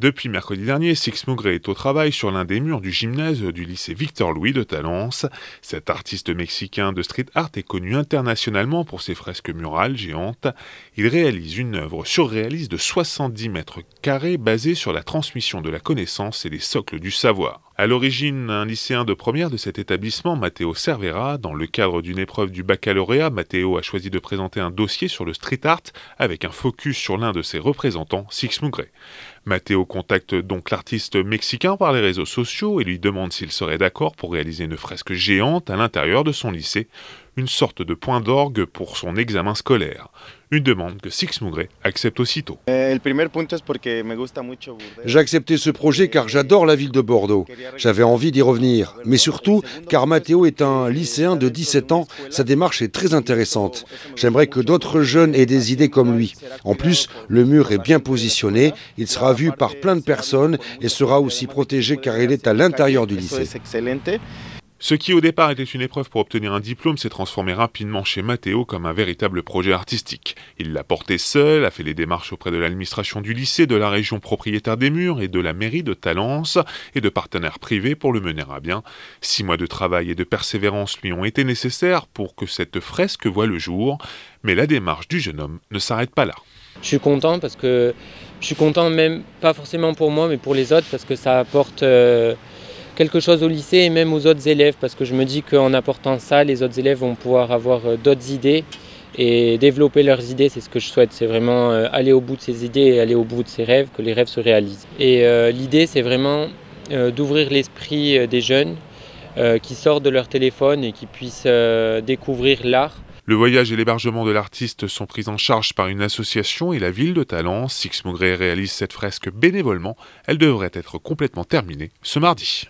Depuis mercredi dernier, Six Mogré est au travail sur l'un des murs du gymnase du lycée Victor Louis de Talence. Cet artiste mexicain de street art est connu internationalement pour ses fresques murales géantes. Il réalise une œuvre surréaliste de 70 mètres carrés basée sur la transmission de la connaissance et les socles du savoir. À l'origine, un lycéen de première de cet établissement, Matteo Cervera, dans le cadre d'une épreuve du baccalauréat, Matteo a choisi de présenter un dossier sur le street art avec un focus sur l'un de ses représentants, Six Mugre. Matteo contacte donc l'artiste mexicain par les réseaux sociaux et lui demande s'il serait d'accord pour réaliser une fresque géante à l'intérieur de son lycée une sorte de point d'orgue pour son examen scolaire. Une demande que Six Mougré accepte aussitôt. Euh, J'ai accepté ce projet car j'adore la ville de Bordeaux. J'avais envie d'y revenir. Mais surtout car Mathéo est un lycéen de 17 ans. Sa démarche est très intéressante. J'aimerais que d'autres jeunes aient des idées comme lui. En plus, le mur est bien positionné. Il sera vu par plein de personnes et sera aussi protégé car il est à l'intérieur du lycée. Ce qui au départ était une épreuve pour obtenir un diplôme s'est transformé rapidement chez Matteo comme un véritable projet artistique. Il l'a porté seul, a fait les démarches auprès de l'administration du lycée, de la région propriétaire des murs et de la mairie de Talence et de partenaires privés pour le mener à bien. Six mois de travail et de persévérance lui ont été nécessaires pour que cette fresque voie le jour, mais la démarche du jeune homme ne s'arrête pas là. Je suis content parce que je suis content même pas forcément pour moi mais pour les autres parce que ça apporte... Euh, quelque chose au lycée et même aux autres élèves parce que je me dis qu'en apportant ça, les autres élèves vont pouvoir avoir euh, d'autres idées et développer leurs idées, c'est ce que je souhaite, c'est vraiment euh, aller au bout de ses idées et aller au bout de ses rêves, que les rêves se réalisent. Et euh, l'idée, c'est vraiment d'ouvrir l'esprit des jeunes qui sortent de leur téléphone et qui puissent découvrir l'art. Le voyage et l'hébergement de l'artiste sont pris en charge par une association et la ville de Talence. Six mogré réalise cette fresque bénévolement. Elle devrait être complètement terminée ce mardi.